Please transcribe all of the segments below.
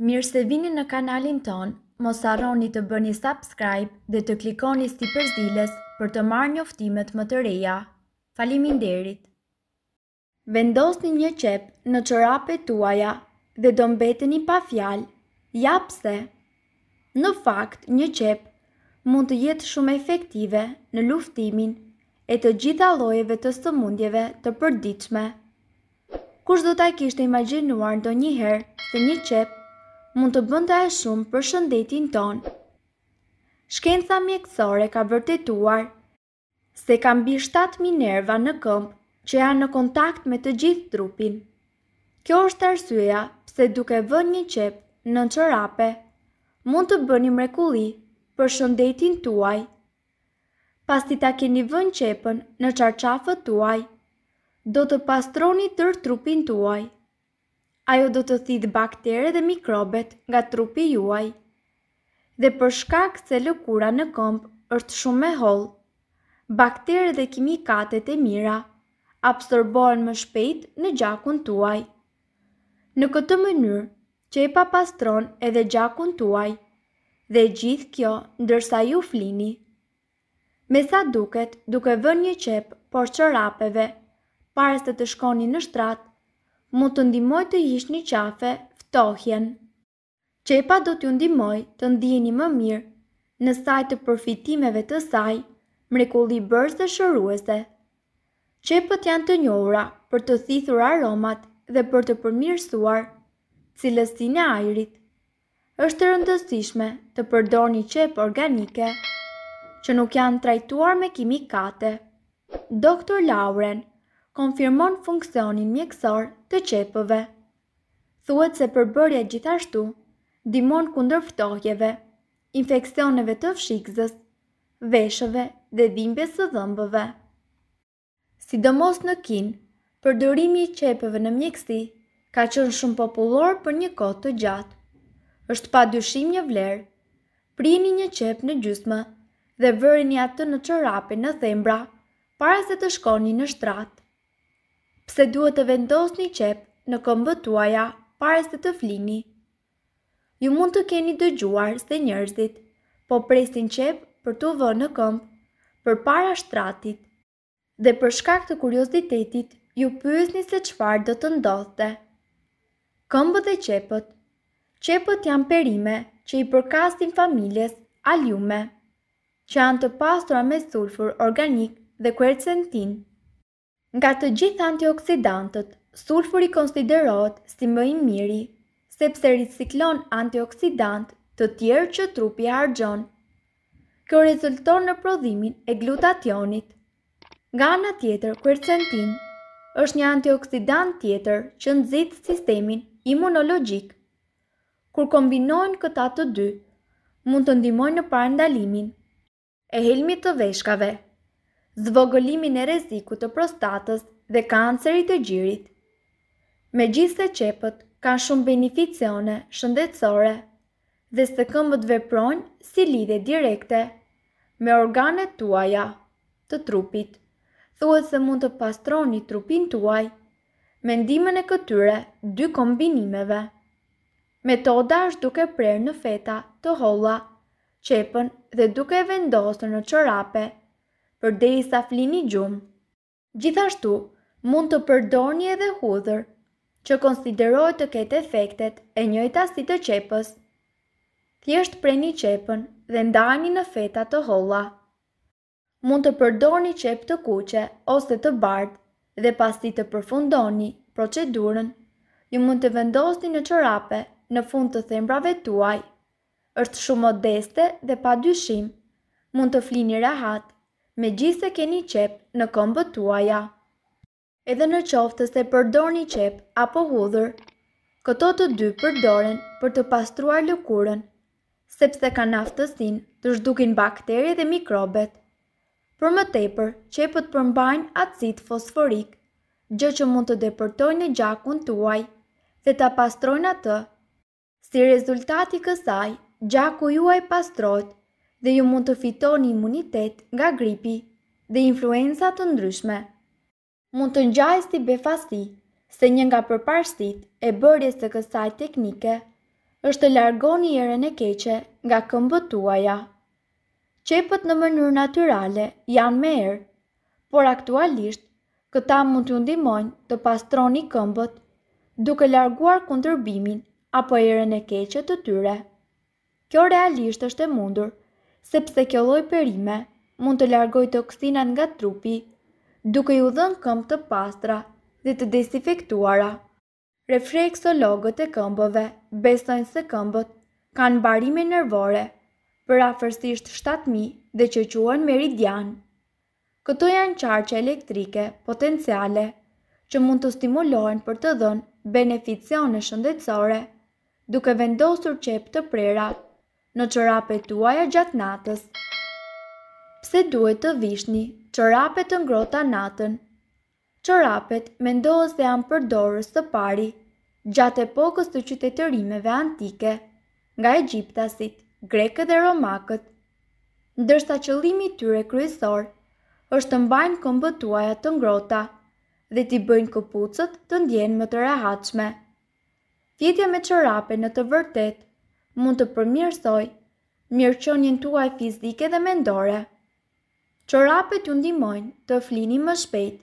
Mirë se vini në kanalin ton, mos arroni të bëni subscribe dhe të klikoni si përzdiles për të marrë njoftimet më të reja. Falimin derit! Vendos një një qep në qërape tuaja dhe do mbeteni pa fjalë, japse. Në fakt, një qep mund të jetë shumë efektive në luftimin e të gjitha lojeve të sëmundjeve të përdiqme. Kush do t'a kishtë imaginuar do njëherë se një qep mund të bënda e shumë për shëndetin ton. Shkenca mjekësore ka vërtetuar se kam bi 7 minerva në këmpë që janë në kontakt me të gjithë trupin. Kjo është arsyeja pse duke vën një qep në qërape, mund të bëni mrekuli për shëndetin tuaj. Pas ti ta keni vën qepën në qarqafët tuaj, do të pastroni tërë trupin tuaj ajo do të thidh bakterë dhe mikrobet nga trupi juaj. Dhe për shkak se lëkura në këmbë është shumë e hollë, bakterët dhe kimikatet e mira absorbohen më shpejt në gjakun tuaj. Në këtë mënyrë, që e papastron edhe gjakun tuaj, dhe gjithë kjo ndërsa ju flini. Me sa duket, duke vën një qep por çorapeve, para se të shkoni në shtratë, mund të ndimoj të ish një qafe ftohjen. Qepa do t'ju ndimoj të ndini më mirë në saj të përfitimeve të saj, mrekulli bërës dhe shëruese. Qepët janë të njohura për të thithur aromat dhe për të përmirësuar cilësin e ajrit. është rëndësishme të përdor një qep organike që nuk janë trajtuar me kimikate. Doktor Lauren, konfirmon funksionin mjekësor të qepëve. Thuhet se përbërja gjithashtu dimon kundër ftojeve, infeksioneve të fshikzës, veshëve dhe dhimbjes së dhëmbëve. Sidomos në Kinë, përdorimi i qepëve në mjekësi ka qenë shumë popullor për një kohë të gjatë. Është pa dyshim një vlerë. Prini një qep në gjysmë dhe një atë në çorape në thembra para se të shkoni në shtratë pse duhet të vendos një qep në këmbë tuaja pare se të flini. Ju mund të keni dëgjuar se njërzit, po presin qep për të vë në këmbë, për para shtratit. Dhe për shkak të kuriozitetit, ju pyesni se qëfar do të ndodhte. Këmbë dhe qepët Qepët janë perime që i përkastin familjes aljume, që janë të pastra me sulfur organik dhe kërcentin. Nga të gjithë antioksidantët, sulfuri konsiderohet si më i miri, sepse riciklon antioksidant të tjerë që trupi hargjon. Kjo rezulton në prodhimin e glutationit. Nga ana tjetër, quercetin është një antioksidant tjetër që nxit sistemin imunologjik. Kur kombinojnë këta të dy, mund të ndihmojnë në parandalimin e helmit të veshkave zvogëlimin e reziku të prostatës dhe kancerit e gjirit. Me gjithse qepët, kanë shumë beneficione shëndetsore dhe së këmbët vepronjë si lidhe direkte me organet tuaja të trupit, thuët se mund të pastroni trupin tuaj, me ndimën e këtyre dy kombinimeve. Metoda është duke prerë në feta të holla, qepën dhe duke vendosën në qërape, për dhe i sa flini gjumë. Gjithashtu, mund të përdorni edhe hudhër, që konsiderohet të ketë efektet e njëjta si të qepës. Thjesht një qepën dhe ndani në feta të holla. Mund të përdorni qep të kuqe ose të bardhë dhe pasi të përfundoni procedurën, ju mund të vendosni në çorape në fund të thembrave tuaj. Është shumë modeste dhe pa dyshim mund të flini rahat me gjithë se keni qep në kombët tuaja. Edhe në qoftë se përdorni qep apo hudhër, këto të dy përdoren për të pastruar lëkurën, sepse ka naftësin të shdukin bakteri dhe mikrobet. Për më tepër, qepët përmbajnë acid fosforik, gjë që mund të depërtojnë në gjakun tuaj dhe të pastrojnë atë. Si rezultati kësaj, gjaku juaj pastrojtë dhe ju mund të fitoni imunitet nga gripi dhe influenza të ndryshme. Mund të ngjajë si befasi se një nga përparësit e bërjes të kësaj teknike është të largoni erën e keqe nga këmbët tuaja. Qepët në mënyrë naturale janë me erë, por aktualisht këta mund të ndimojnë të pastroni këmbët duke larguar kundërbimin apo erën e keqe të tyre. Kjo realisht është e mundur sepse kjo lloj perime mund të largojë toksinat nga trupi, duke ju dhënë këmbë të pastra dhe të dezinfektuara. Refleksologët e këmbëve besojnë se këmbët kanë barime nervore për afërsisht 7000 dhe që quhen meridian. Këto janë qarqe elektrike potenciale që mund të stimulohen për të dhënë beneficione shëndetësore, duke vendosur qep të prerat në qërape tuaja gjatë natës. Pse duhet të vishni qërape të ngrota natën? Qërapet ndohës se janë përdorës të pari, gjatë epokës të qytetërimeve antike, nga Egjiptasit, Grekët dhe Romakët. Ndërsa qëllimi tyre kryesor është të mbajnë këmbët tuaja të ngrota dhe t'i bëjnë këpucët të ndjenë më të rehatshme. Fjetja me qërape në të vërtetë mund të përmirësoj mirëqenien tuaj fizike dhe mendore. Çorapet ju ndihmojnë të flini më shpejt.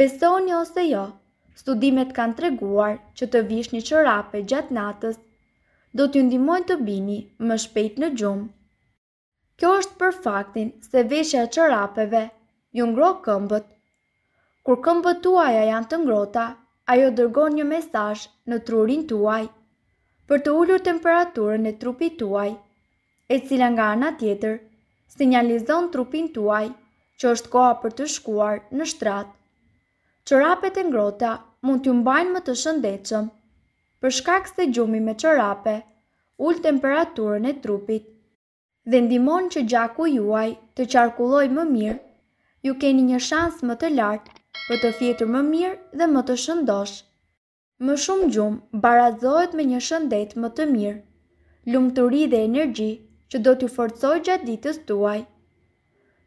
Besoni ose jo, studimet kanë treguar që të vishni çorape gjatë natës do t'ju ndihmojnë të bini më shpejt në gjumë. Kjo është për faktin se veshja e çorapeve ju ngroq këmbët. Kur këmbët tuaja janë të ngrota, ajo dërgon një mesazh në trurin tuaj për të ullur temperaturën e trupit tuaj, e cila nga ana tjetër sinjalizon trupin tuaj që është koha për të shkuar në shtrat. Qërapet e ngrota mund t'ju mbajnë më të shëndechëm, për shkak se gjumi me qërape ullë temperaturën e trupit dhe ndimon që gjaku juaj të qarkulloj më mirë, ju keni një shans më të lartë për të fjetur më mirë dhe më të shëndoshë më shumë gjumë barazohet me një shëndet më të mirë, lumë të ri dhe energji që do t'ju forcoj gjatë ditës tuaj.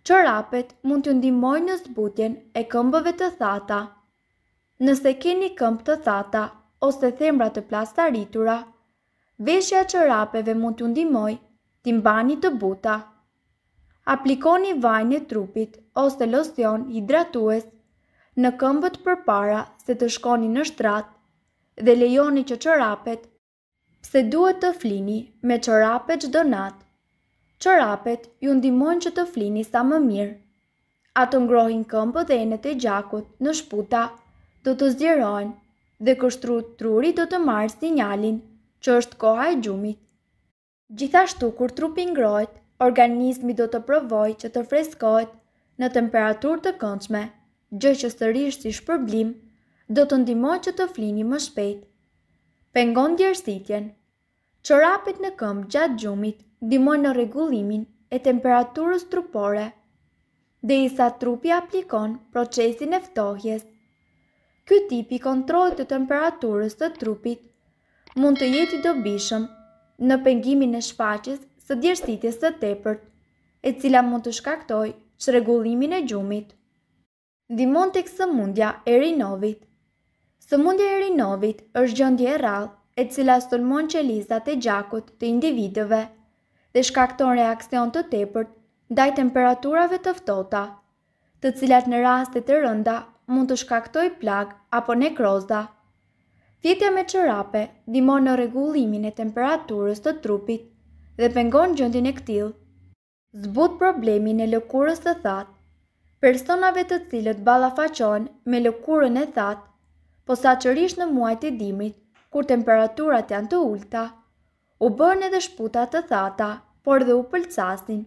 Qërapet mund t'ju ndimoj në zbutjen e këmbëve të thata. Nëse keni këmbë të thata ose thembra të plastaritura, veshja qërapeve mund t'ju ndimoj t'imbani të buta. Aplikoni vajnë e trupit ose losion hidratues në këmbët për para se të shkoni në shtrat dhe lejoni që qërapet, pse duhet të flini me qërapet që natë. Qërapet ju ndimon që të flini sa më mirë. Ato ngrohin këmpë dhe enet e gjakut në shputa, do të zjerojnë dhe kështru truri do të marë sinjalin që është koha e gjumit. Gjithashtu kur trupi ngrohet, organizmi do të provoj që të freskojt në temperatur të këndshme, gjë që sërish si shpërblim do të ndimoj që të flini më shpejt. Pengon djerësitjen Qorapit në këmbë gjatë gjumit, dimoj në regullimin e temperaturës trupore, dhe i sa trupi aplikon procesin e ftohjes. Ky tipi kontrol të temperaturës të trupit, mund të jeti do bishëm në pengimin e shfaqis së djerësitjes të tepërt, e cila mund të shkaktoj që regullimin e gjumit. Dimon të kësë mundja e rinovit. Sëmundja e rinovit është gjëndje e rallë e cila që qelizat e gjakut të individëve dhe shkakton reakcion të tepërt ndaj temperaturave të ftohta, të cilat në raste të rënda mund të shkaktoj plag apo nekroza. Fjetja me qërape dimon në regullimin e temperaturës të trupit dhe pengon gjëndin e këtil. Zbut problemin e lëkurës të thatë, personave të cilët balafaqon me lëkurën e thatë Po sa qërish në muajt e dimit, kur temperaturat janë të ulta, u bën edhe shputat të thata, por dhe u pëlcasin.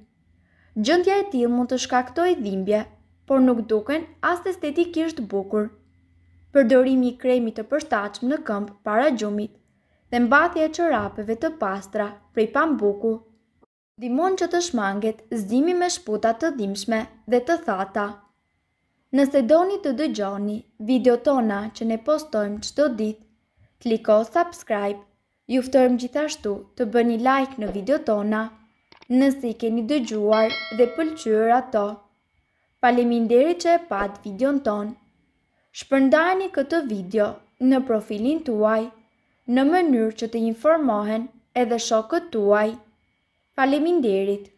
Gjëndja e tilë mund të shkaktoj dhimbje, por nuk duken as të estetikisht bukur. Përdorimi i kremi të përshtatshëm në këmpë para gjumit dhe mbathje e qërapeve të pastra prej pambuku. Dimon që të shmanget zimi me shputat të dhimshme dhe të thata. Nëse doni të dëgjoni video tona që ne postojmë qdo dit, kliko subscribe, juftërëm gjithashtu të bëni like në video tona, nësi keni dëgjuar dhe pëlqyër ato. Faleminderit që e pat videon ton. Shpërndani këtë video në profilin tuaj, në mënyrë që të informohen edhe shokët tuaj. Faleminderit.